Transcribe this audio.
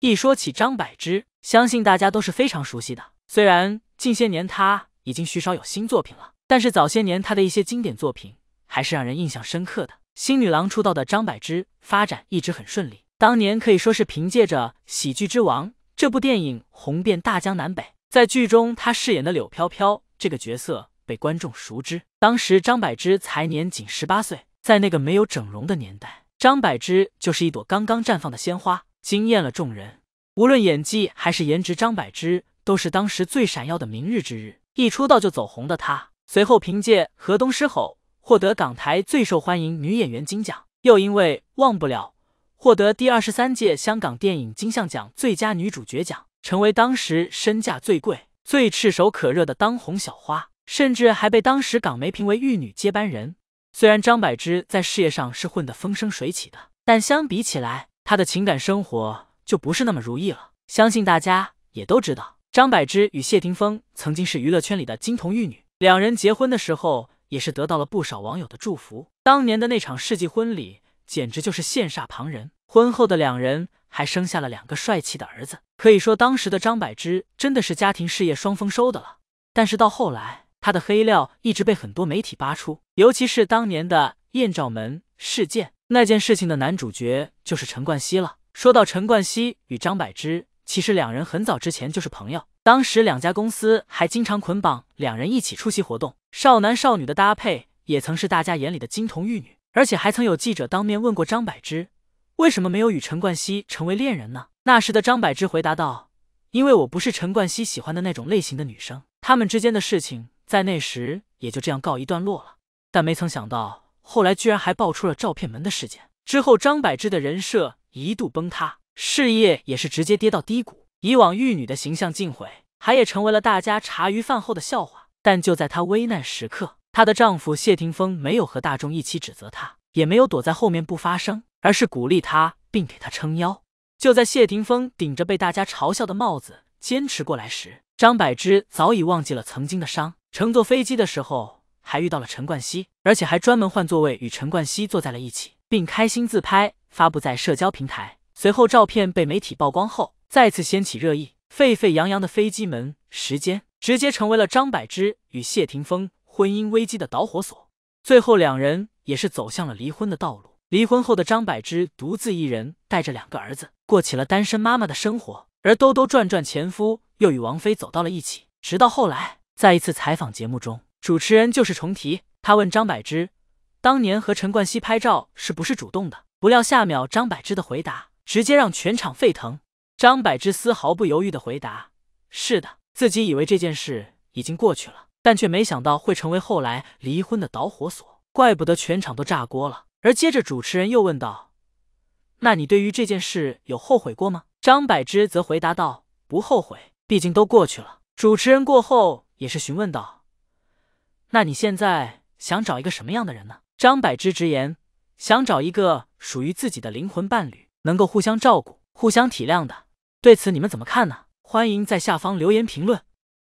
一说起张柏芝，相信大家都是非常熟悉的。虽然近些年她已经许少有新作品了，但是早些年她的一些经典作品还是让人印象深刻的。新女郎出道的张柏芝发展一直很顺利，当年可以说是凭借着《喜剧之王》这部电影红遍大江南北。在剧中，她饰演的柳飘飘这个角色被观众熟知。当时张柏芝才年仅十八岁，在那个没有整容的年代，张柏芝就是一朵刚刚绽放的鲜花。惊艳了众人，无论演技还是颜值，张柏芝都是当时最闪耀的明日之日。一出道就走红的她，随后凭借《河东狮吼》获得港台最受欢迎女演员金奖，又因为《忘不了》获得第二十三届香港电影金像奖最佳女主角奖，成为当时身价最贵、最炙手可热的当红小花，甚至还被当时港媒评为玉女接班人。虽然张柏芝在事业上是混得风生水起的，但相比起来，他的情感生活就不是那么如意了。相信大家也都知道，张柏芝与谢霆锋曾经是娱乐圈里的金童玉女，两人结婚的时候也是得到了不少网友的祝福。当年的那场世纪婚礼简直就是羡煞旁人。婚后的两人还生下了两个帅气的儿子，可以说当时的张柏芝真的是家庭事业双丰收的了。但是到后来，他的黑料一直被很多媒体扒出，尤其是当年的艳照门事件。那件事情的男主角就是陈冠希了。说到陈冠希与张柏芝，其实两人很早之前就是朋友，当时两家公司还经常捆绑，两人一起出席活动，少男少女的搭配也曾是大家眼里的金童玉女。而且还曾有记者当面问过张柏芝，为什么没有与陈冠希成为恋人呢？那时的张柏芝回答道：“因为我不是陈冠希喜欢的那种类型的女生。”他们之间的事情在那时也就这样告一段落了。但没曾想到。后来居然还爆出了照片门的事件，之后张柏芝的人设一度崩塌，事业也是直接跌到低谷，以往玉女的形象尽毁，还也成为了大家茶余饭后的笑话。但就在她危难时刻，她的丈夫谢霆锋没有和大众一起指责她，也没有躲在后面不发声，而是鼓励她并给她撑腰。就在谢霆锋顶着被大家嘲笑的帽子坚持过来时，张柏芝早已忘记了曾经的伤，乘坐飞机的时候。还遇到了陈冠希，而且还专门换座位与陈冠希坐在了一起，并开心自拍发布在社交平台。随后照片被媒体曝光后，再次掀起热议，沸沸扬扬的“飞机门”时间直接成为了张柏芝与谢霆锋婚姻危机的导火索。最后两人也是走向了离婚的道路。离婚后的张柏芝独自一人带着两个儿子过起了单身妈妈的生活，而兜兜转转，前夫又与王菲走到了一起。直到后来，在一次采访节目中。主持人就是重提，他问张柏芝，当年和陈冠希拍照是不是主动的？不料下秒张柏芝的回答直接让全场沸腾。张柏芝丝毫不犹豫的回答：“是的，自己以为这件事已经过去了，但却没想到会成为后来离婚的导火索，怪不得全场都炸锅了。”而接着主持人又问道：“那你对于这件事有后悔过吗？”张柏芝则回答道：“不后悔，毕竟都过去了。”主持人过后也是询问道。那你现在想找一个什么样的人呢？张柏芝直言，想找一个属于自己的灵魂伴侣，能够互相照顾、互相体谅的。对此你们怎么看呢？欢迎在下方留言评论。